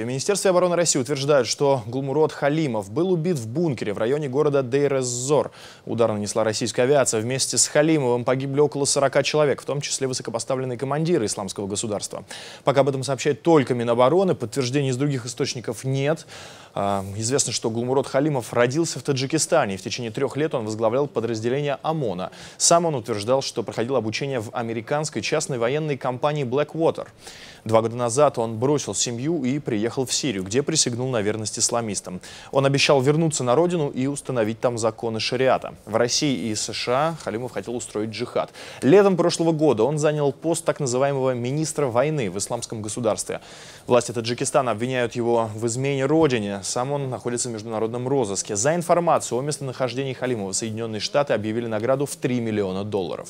Министерство обороны России утверждает, что Глумурод Халимов был убит в бункере в районе города Дейр-эз-Зор. Удар нанесла российская авиация. Вместе с Халимовым погибли около 40 человек, в том числе высокопоставленные командиры исламского государства. Пока об этом сообщает только Минобороны, подтверждений из других источников нет. А, известно, что Гулмурод Халимов родился в Таджикистане, в течение трех лет он возглавлял подразделение ОМОНа. Сам он утверждал, что проходил обучение в американской частной военной компании Blackwater. Два года назад он бросил семью и приехал в Сирию, где присягнул на верность исламистам. Он обещал вернуться на родину и установить там законы шариата. В России и США Халимов хотел устроить джихад. Летом прошлого года он занял пост так называемого министра войны в исламском государстве. Власти Таджикистана обвиняют его в измене родине. Сам он находится в международном розыске. За информацию о местонахождении Халимова Соединенные Штаты объявили награду в 3 миллиона долларов.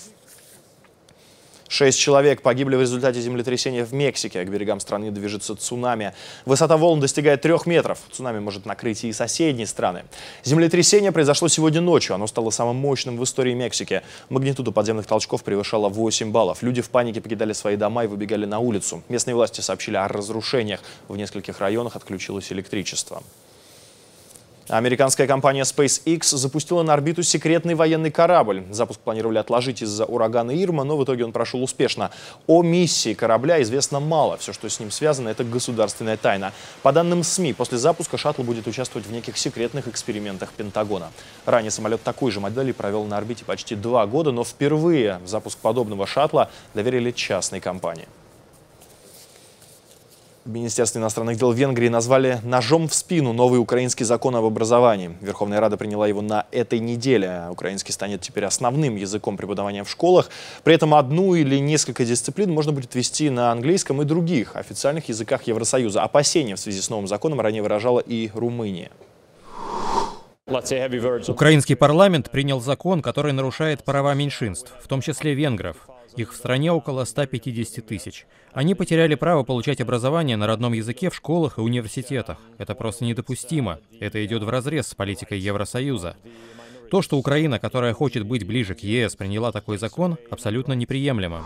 Шесть человек погибли в результате землетрясения в Мексике. К берегам страны движется цунами. Высота волн достигает трех метров. Цунами может накрыть и соседние страны. Землетрясение произошло сегодня ночью. Оно стало самым мощным в истории Мексики. Магнитуда подземных толчков превышала 8 баллов. Люди в панике покидали свои дома и выбегали на улицу. Местные власти сообщили о разрушениях. В нескольких районах отключилось электричество. Американская компания SpaceX запустила на орбиту секретный военный корабль. Запуск планировали отложить из-за урагана Ирма, но в итоге он прошел успешно. О миссии корабля известно мало. Все, что с ним связано, это государственная тайна. По данным СМИ, после запуска шаттл будет участвовать в неких секретных экспериментах Пентагона. Ранее самолет такой же модели провел на орбите почти два года, но впервые запуск подобного шаттла доверили частной компании. Министерство иностранных дел Венгрии назвали «ножом в спину» новый украинский закон об образовании. Верховная Рада приняла его на этой неделе. Украинский станет теперь основным языком преподавания в школах. При этом одну или несколько дисциплин можно будет вести на английском и других официальных языках Евросоюза. Опасения в связи с новым законом ранее выражала и Румыния. Украинский парламент принял закон, который нарушает права меньшинств, в том числе венгров. Их в стране около 150 тысяч. Они потеряли право получать образование на родном языке в школах и университетах. Это просто недопустимо. Это идет вразрез с политикой Евросоюза. То, что Украина, которая хочет быть ближе к ЕС, приняла такой закон, абсолютно неприемлемо.